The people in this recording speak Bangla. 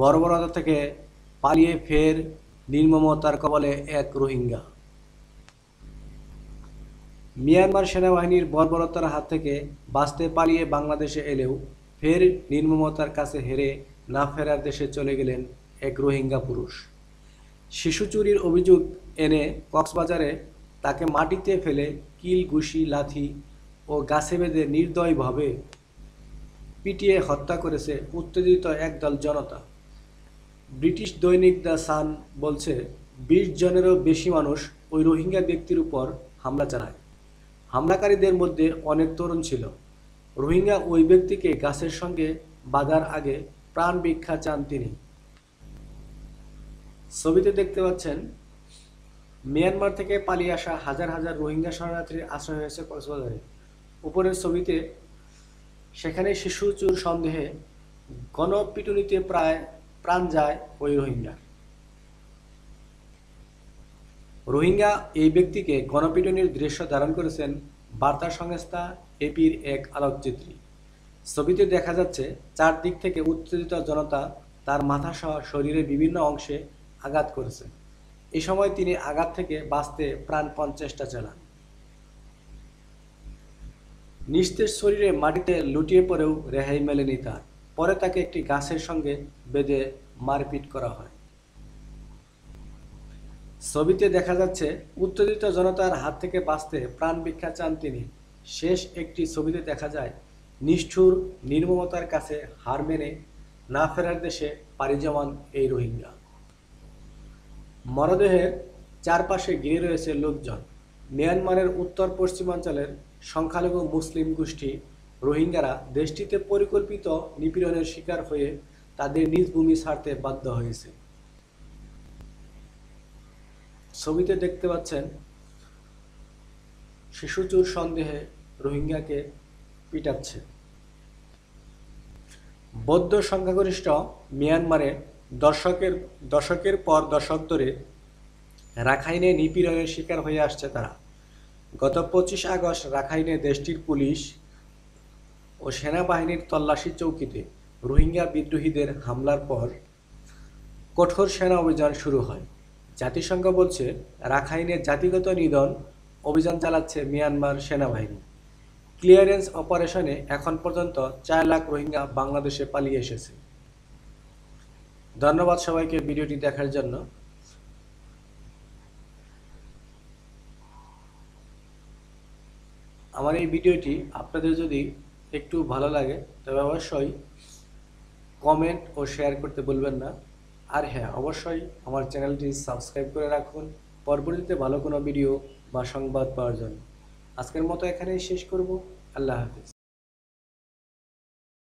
বর্বরতা থেকে পালিয়ে ফের নির্মমতার কবলে এক রোহিঙ্গা মিয়ানমার সেনাবাহিনীর বর্বরতার হাত থেকে বাঁচতে পালিয়ে বাংলাদেশে এলেও ফের নির্মমতার কাছে হেরে না ফেরার দেশে চলে গেলেন এক রোহিঙ্গা পুরুষ শিশু চুরির অভিযোগ এনে কক্সবাজারে তাকে মাটিতে ফেলে কিল ঘুষি লাথি ও গাছে বেঁধে নির্দয়ভাবে পিটিয়ে হত্যা করেছে উত্তেজিত একদল জনতা ব্রিটিশ দৈনিক দ্য সান বলছে বিশ জনেরও বেশি মানুষ ওই রোহিঙ্গা ব্যক্তির উপর হামলা চালায় হামলাকারীদের মধ্যে অনেক তরুণ ছিল রোহিঙ্গা ওই ব্যক্তিকে গাছের সঙ্গে বাঁধার আগে প্রাণ ভিক্ষা চান তিনি ছবিতে দেখতে পাচ্ছেন মিয়ানমার থেকে পালিয়ে আসা হাজার হাজার রোহিঙ্গা শরণার্থীর আশ্রয় হয়েছে কক্সবাজারে উপরের ছবিতে সেখানে শিশু চুর সন্দেহে গণপিটুনিতে প্রায় প্রাণ যায় ওই রোহিঙ্গা রোহিঙ্গা এই ব্যক্তিকে গণপিটনের দৃশ্য ধারণ করেছেন বার্তা সংস্থা এপির এক আলোকচিত্রী ছবিতে দেখা যাচ্ছে চারদিক থেকে উত্তেজিত জনতা তার মাথাসহ শরীরের বিভিন্ন অংশে আঘাত করেছে এ সময় তিনি আঘাত থেকে বাঁচতে প্রাণপণ চেষ্টা চালান নিস্তেজ শরীরে মাটিতে লুটিয়ে পড়েও রেহাই মেলেনি তার পরে তাকে একটি গাছের সঙ্গে বেঁধে মারপিট করা হয় ছবিতে দেখা যাচ্ছে উত্তেজিত জনতার হাত থেকে বাঁচতে প্রাণ ভিক্ষা চান তিনি শেষ একটি ছবিতে দেখা যায় নিষ্ঠুর নির্মমতার কাছে হার মেনে না ফেরার দেশে পাড়ি জমান এই রোহিঙ্গা মরদেহের চারপাশে ঘিরে রয়েছে লোকজন মিয়ানমারের উত্তর পশ্চিমাঞ্চলের সংখ্যালঘু মুসলিম গোষ্ঠী রোহিঙ্গারা দেশটিতে পরিকল্পিত নিপীড়নের শিকার হয়ে তাদের নিজ ভূমি ছাড়তে বাধ্য হয়েছে ছবিতে দেখতে পাচ্ছেন শিশুচুর সন্দেহে রোহিঙ্গাকে পিটাচ্ছে বৌদ্ধ সংখ্যাগরিষ্ঠ মিয়ানমারে দর্শকের দশকের পর দশক ধরে রাখাইনে নিপীড়নের শিকার হয়ে আসছে তারা গত পঁচিশ আগস্ট রাখাইনে দেশটির পুলিশ ও সেনাবাহিনীর তল্লাশি চৌকিতে রোহিঙ্গা বিদ্রোহীদের হামলার পর কঠোর সেনা অভিযান শুরু হয় জাতিসংঘ বলছে রাখাইনে জাতিগত নিধন অভিযান চালাচ্ছে মিয়ানমার সেনাবাহিনী ক্লিয়ারেন্স অপারেশনে এখন পর্যন্ত চার লাখ রোহিঙ্গা বাংলাদেশে পালিয়ে এসেছে ধন্যবাদ সবাইকে ভিডিওটি দেখার জন্য আমার এই ভিডিওটি আপনাদের যদি একটু ভালো লাগে তবে অবশ্যই কমেন্ট ও শেয়ার করতে বলবেন না আর হ্যাঁ অবশ্যই আমার চ্যানেলটি সাবস্ক্রাইব করে রাখুন পরবর্তীতে ভালো কোনো ভিডিও বা সংবাদ পাওয়ার জন্য আজকের মতো এখানেই শেষ করব আল্লাহ হাফিজ